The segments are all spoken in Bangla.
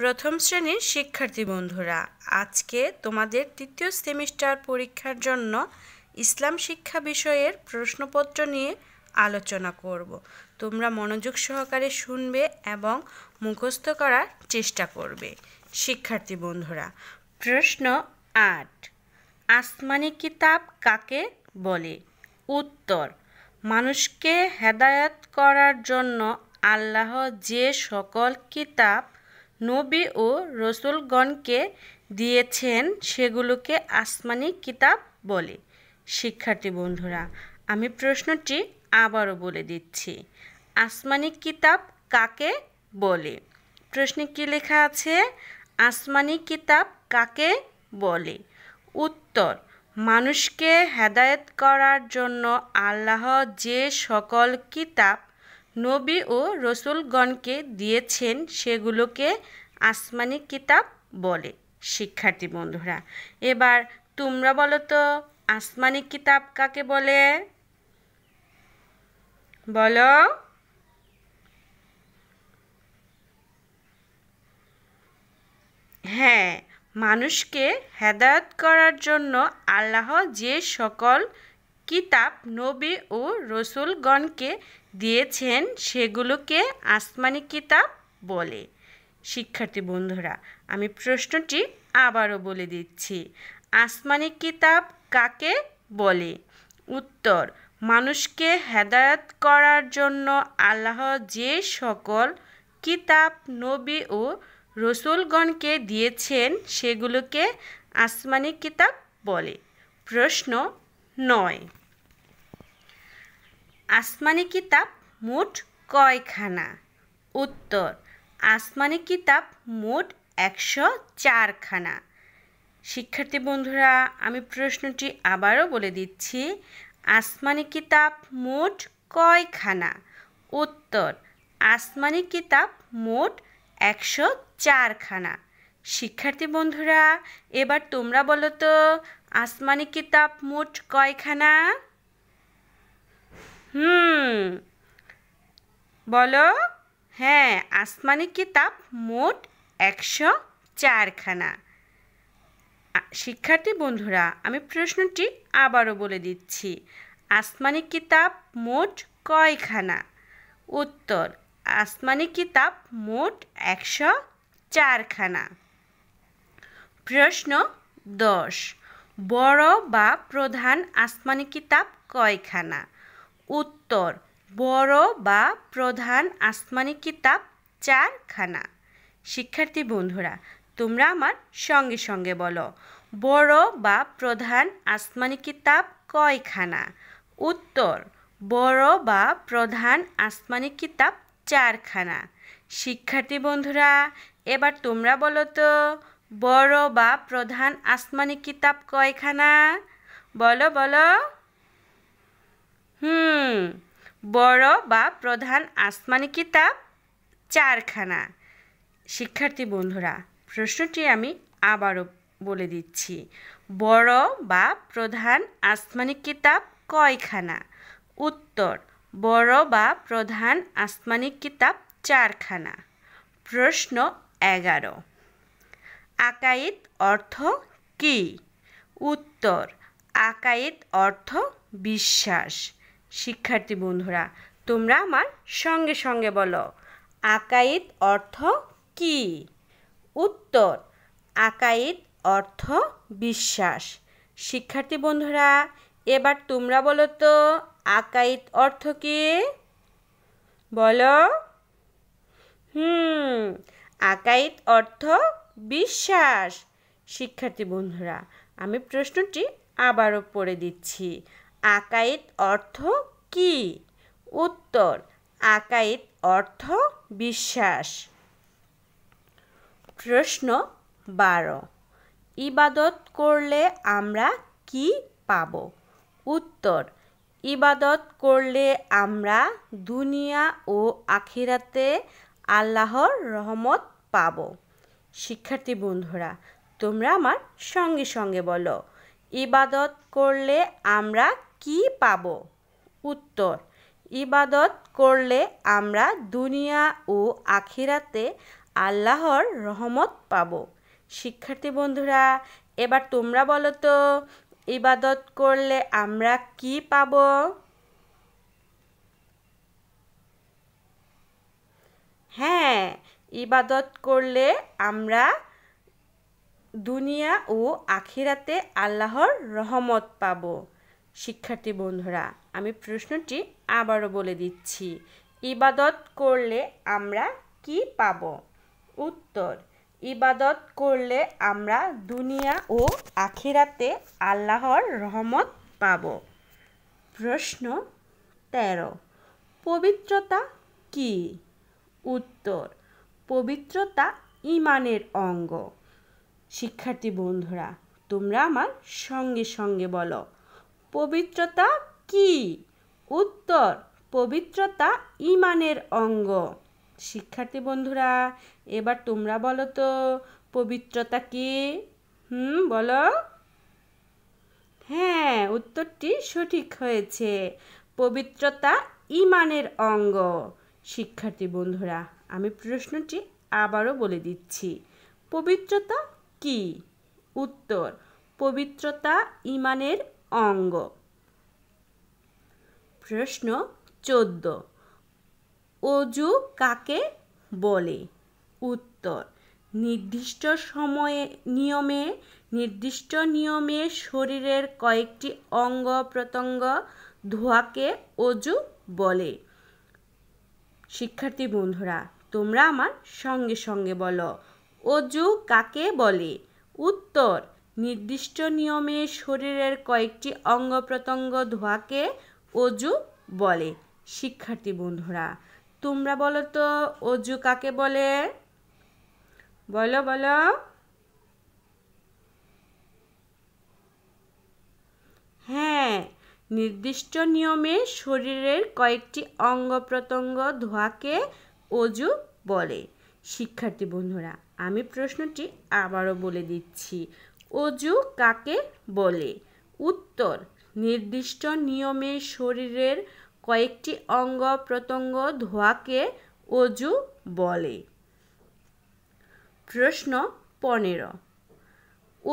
প্রথম শ্রেণীর শিক্ষার্থী বন্ধুরা আজকে তোমাদের তৃতীয় সেমিস্টার পরীক্ষার জন্য ইসলাম শিক্ষা বিষয়ের প্রশ্নপত্র নিয়ে আলোচনা করব তোমরা মনোযোগ সহকারে শুনবে এবং মুখস্থ করার চেষ্টা করবে শিক্ষার্থী বন্ধুরা প্রশ্ন আট আসমানি কিতাব কাকে বলে উত্তর মানুষকে হেদায়ত করার জন্য আল্লাহ যে সকল কিতাব নবী ও রসুলগণকে দিয়েছেন সেগুলোকে আসমানি কিতাব বলে শিক্ষার্থী বন্ধুরা আমি প্রশ্নটি আবারও বলে দিচ্ছি আসমানি কিতাব কাকে বলে প্রশ্নে কি লেখা আছে আসমানি কিতাব কাকে বলে উত্তর মানুষকে হেদায়েত করার জন্য আল্লাহ যে সকল কিতাব নবী ও রসুলগণকে দিয়েছেন সেগুলোকে আসমানি কিতাব বলে শিক্ষার্থী বন্ধুরা এবার তোমরা বলো তো আসমানি কিতাব কাকে বলে বলো হ্যাঁ মানুষকে হেদায়ত করার জন্য আল্লাহ যে সকল কিতাব নবী ও রসুলগণকে দিয়েছেন সেগুলোকে আসমানি কিতাব বলে শিক্ষার্থী বন্ধুরা আমি প্রশ্নটি আবারও বলে দিচ্ছি আসমানি কিতাব কাকে বলে উত্তর মানুষকে হেদায়ত করার জন্য আল্লাহ যে সকল কিতাব নবী ও রসুলগণকে দিয়েছেন সেগুলোকে আসমানি কিতাব বলে প্রশ্ন নয় আসমানি কিতাব মোট কয়খানা উত্তর আসমানি কিতাব মোট একশো চারখানা শিক্ষার্থী বন্ধুরা আমি প্রশ্নটি আবারও বলে দিচ্ছি আসমানি কিতাব মোট কয়খানা উত্তর আসমানি কিতাব মোট একশো চারখানা শিক্ষার্থী বন্ধুরা এবার তোমরা বলো তো আসমানি কিতাব মোট কয়খানা হুম বলো হ্যাঁ আসমানি কিতাব মোট একশো চারখানা শিক্ষার্থী বন্ধুরা আমি প্রশ্নটি আবারও বলে দিচ্ছি আসমানি কিতাব মোট কয়খানা উত্তর আসমানি কিতাব মোট একশো চারখানা প্রশ্ন দশ বড় বা প্রধান আসমানি কিতাব কয়খানা উত্তর বড় বা প্রধান আসমানি কিতাব চারখানা শিক্ষার্থী বন্ধুরা তোমরা আমার সঙ্গে সঙ্গে বলো বড় বা প্রধান আসমানি কিতাব কয়খানা উত্তর বড় বা প্রধান আসমানি কিতাব চারখানা শিক্ষার্থী বন্ধুরা এবার তোমরা বলো তো বড় বা প্রধান আসমানি কিতাব কয়খানা বলো বলো হুম বড় বা প্রধান আসমানি কিতাব চারখানা শিক্ষার্থী বন্ধুরা প্রশ্নটি আমি আবারও বলে দিচ্ছি বড় বা প্রধান আসমানি কিতাব কয়খানা উত্তর বড় বা প্রধান আসমানি কিতাব চারখানা প্রশ্ন এগারো আকায়েদ অর্থ কি উত্তর আকায়েদ অর্থ বিশ্বাস শিক্ষার্থী বন্ধুরা তোমরা আমার সঙ্গে সঙ্গে বলো আকায়েদ অর্থ কি উত্তর আকায়েদ অর্থ বিশ্বাস শিক্ষার্থী বন্ধুরা এবার তোমরা বলো তো আকায়েদ অর্থ কি বলো হুম আকায়েদ অর্থ বিশ্বাস শিক্ষার্থী বন্ধুরা আমি প্রশ্নটি আবারও পড়ে দিচ্ছি আকায়েত অর্থ কি উত্তর আকায়েত অর্থ বিশ্বাস প্রশ্ন বারো ইবাদত করলে আমরা কি পাব উত্তর ইবাদত করলে আমরা দুনিয়া ও আখিরাতে আল্লাহর রহমত পাবো শিক্ষার্থী বন্ধুরা তোমরা আমার সঙ্গে সঙ্গে বলো ইবাদত করলে আমরা কি পাব উত্তর ইবাদত করলে আমরা দুনিয়া ও আখিরাতে আল্লাহর রহমত পাব শিক্ষার্থী বন্ধুরা এবার তোমরা বলো তো ইবাদত করলে আমরা কি পাবো ইবাদত করলে আমরা দুনিয়া ও আখিরাতে আল্লাহর রহমত পাব শিক্ষার্থী বন্ধুরা আমি প্রশ্নটি আবারও বলে দিচ্ছি ইবাদত করলে আমরা কি পাব উত্তর ইবাদত করলে আমরা দুনিয়া ও আখিরাতে আল্লাহর রহমত পাব প্রশ্ন তেরো পবিত্রতা কি উত্তর পবিত্রতা ইমানের অঙ্গ শিক্ষার্থী বন্ধুরা তোমরা আমার সঙ্গে সঙ্গে বলো পবিত্রতা কি উত্তর পবিত্রতা ইমানের অঙ্গ শিক্ষার্থী বন্ধুরা এবার তোমরা বলো তো পবিত্রতা কি হুম বলো হ্যাঁ উত্তরটি সঠিক হয়েছে পবিত্রতা ইমানের অঙ্গ শিক্ষার্থী বন্ধুরা আমি প্রশ্নটি আবারও বলে দিচ্ছি পবিত্রতা কি উত্তর পবিত্রতা ইমানের অঙ্গ প্রশ্ন চোদ্দ অজু কাকে বলে উত্তর নির্দিষ্ট সময়ে নিয়মে নির্দিষ্ট নিয়মে শরীরের কয়েকটি অঙ্গ প্রত্যঙ্গ ধোয়াকে অজু বলে শিক্ষার্থী বন্ধুরা তোমরা আমার সঙ্গে সঙ্গে বলো অজু কাকে বলে উত্তর নির্দিষ্ট নিয়মে শরীরের কয়েকটি অঙ্গ প্রত্যঙ্গ ধোয়াকে অজু বলে শিক্ষার্থী বন্ধুরা তোমরা বলো তো অজু কাকে বলে বলো বলো হ্যাঁ নির্দিষ্ট নিয়মে শরীরের কয়েকটি অঙ্গ প্রত্যঙ্গ ধোয়াকে অজু বলে শিক্ষার্থী বন্ধুরা আমি প্রশ্নটি আবারও বলে দিচ্ছি অজু কাকে বলে উত্তর নির্দিষ্ট নিয়মে শরীরের কয়েকটি অঙ্গ প্রত্যঙ্গ ধোয়াকে অজু বলে প্রশ্ন পনেরো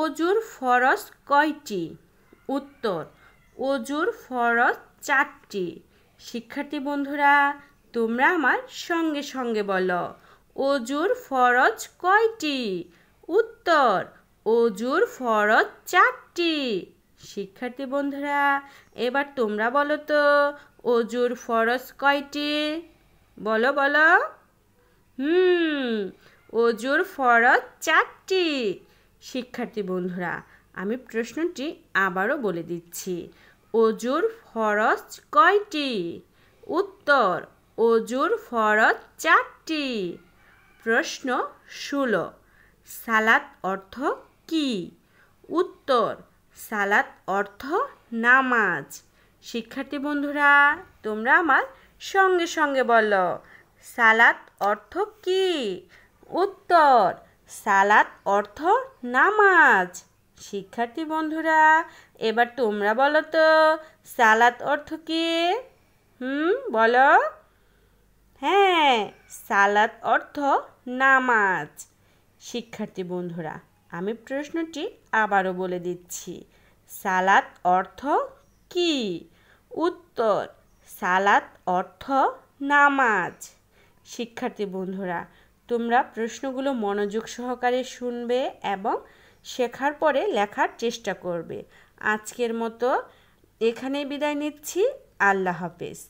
অজুর ফরস কয়টি উত্তর অজুর ফরস চারটি শিক্ষার্থী বন্ধুরা তোমরা আমার সঙ্গে সঙ্গে বলো অজুর ফরজ কয়টি উত্তর অজুর ফরজ চারটি শিক্ষার্থী বন্ধুরা এবার তোমরা বলো তো অজুর ফরজ কয়টি বলো বলো হুম অজুর ফরজ চারটি শিক্ষার্থী বন্ধুরা আমি প্রশ্নটি আবারও বলে দিচ্ছি অজুর ফরজ কয়টি উত্তর অজুর ফরজ চারটি প্রশ্ন ষোলো সালাত অর্থ কি উত্তর সালাত অর্থ নামাজ শিক্ষার্থী বন্ধুরা তোমরা আমার সঙ্গে সঙ্গে বলো সালাত অর্থ কি উত্তর সালাত অর্থ নামাজ শিক্ষার্থী বন্ধুরা এবার তোমরা বলো তো সালাত অর্থ কি হুম বলো হ্যাঁ সালাত অর্থ নামাজ শিক্ষার্থী বন্ধুরা আমি প্রশ্নটি আবারও বলে দিচ্ছি সালাত অর্থ কি উত্তর সালাত অর্থ নামাজ শিক্ষার্থী বন্ধুরা তোমরা প্রশ্নগুলো মনোযোগ সহকারে শুনবে এবং শেখার পরে লেখার চেষ্টা করবে আজকের মতো এখানেই বিদায় নিচ্ছি আল্লাহ হাফেজ